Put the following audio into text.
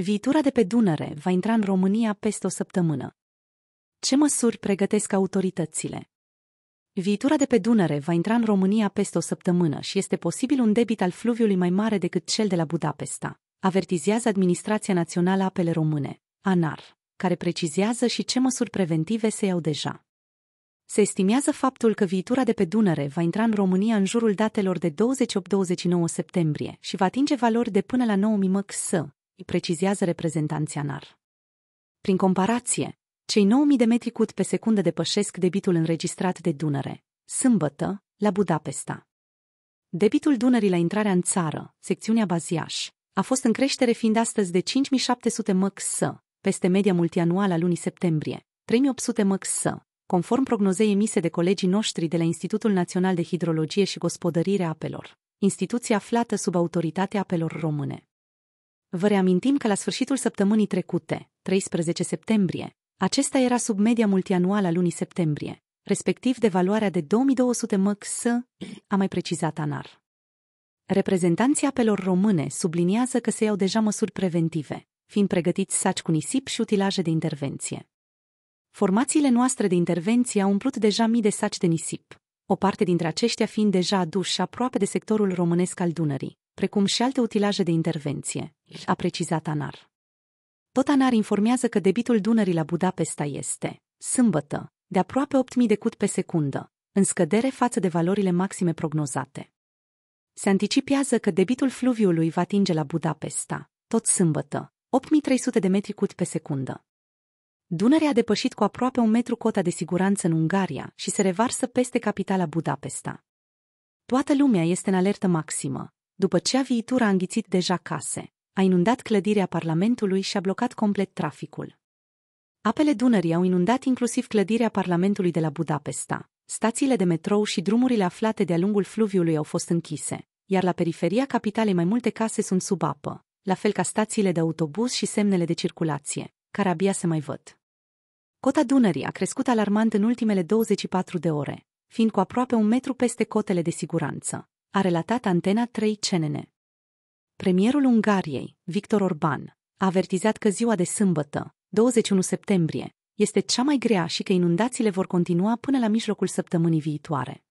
Viitura de pe Dunăre va intra în România peste o săptămână. Ce măsuri pregătesc autoritățile? Viitura de pe Dunăre va intra în România peste o săptămână și este posibil un debit al fluviului mai mare decât cel de la Budapesta, avertizează Administrația Națională Apele Române, ANAR, care precizează și ce măsuri preventive se iau deja. Se estimează faptul că viitura de pe Dunăre va intra în România în jurul datelor de 28-29 septembrie și va atinge valori de până la 9.000 măx, precizează reprezentanții ANAR. Prin comparație, cei 9000 de metri cut pe secundă depășesc debitul înregistrat de Dunăre, sâmbătă, la Budapesta. Debitul Dunării la intrarea în țară, secțiunea Baziaș, a fost în creștere fiind astăzi de 5700 măx, peste media multianuală a lunii septembrie, 3800 măx, conform prognozei emise de colegii noștri de la Institutul Național de Hidrologie și Gospodărire a Apelor, instituție aflată sub autoritatea apelor române. Vă reamintim că la sfârșitul săptămânii trecute, 13 septembrie, acesta era sub media multianuală a lunii septembrie, respectiv de valoarea de 2200 MX, a mai precizat ANAR. Reprezentanții apelor române subliniază că se iau deja măsuri preventive, fiind pregătiți saci cu nisip și utilaje de intervenție. Formațiile noastre de intervenție au umplut deja mii de saci de nisip, o parte dintre aceștia fiind deja aduși aproape de sectorul românesc al Dunării, precum și alte utilaje de intervenție, a precizat ANAR. Tot ANAR informează că debitul Dunării la Budapesta este, sâmbătă, de aproape 8.000 de cut pe secundă, în scădere față de valorile maxime prognozate. Se anticipează că debitul fluviului va atinge la Budapesta, tot sâmbătă, 8.300 de metri cut pe secundă. Dunărea a depășit cu aproape un metru cota de siguranță în Ungaria și se revarsă peste capitala Budapesta. Toată lumea este în alertă maximă, după ce viitura a înghițit deja case, a inundat clădirea Parlamentului și a blocat complet traficul. Apele Dunării au inundat inclusiv clădirea Parlamentului de la Budapesta. Stațiile de metrou și drumurile aflate de-a lungul fluviului au fost închise, iar la periferia capitalei mai multe case sunt sub apă, la fel ca stațiile de autobuz și semnele de circulație, care abia se mai văd. Cota Dunării a crescut alarmant în ultimele 24 de ore, fiind cu aproape un metru peste cotele de siguranță a relatat Antena 3 CNN. Premierul Ungariei, Victor Orban, a avertizat că ziua de sâmbătă, 21 septembrie, este cea mai grea și că inundațiile vor continua până la mijlocul săptămânii viitoare.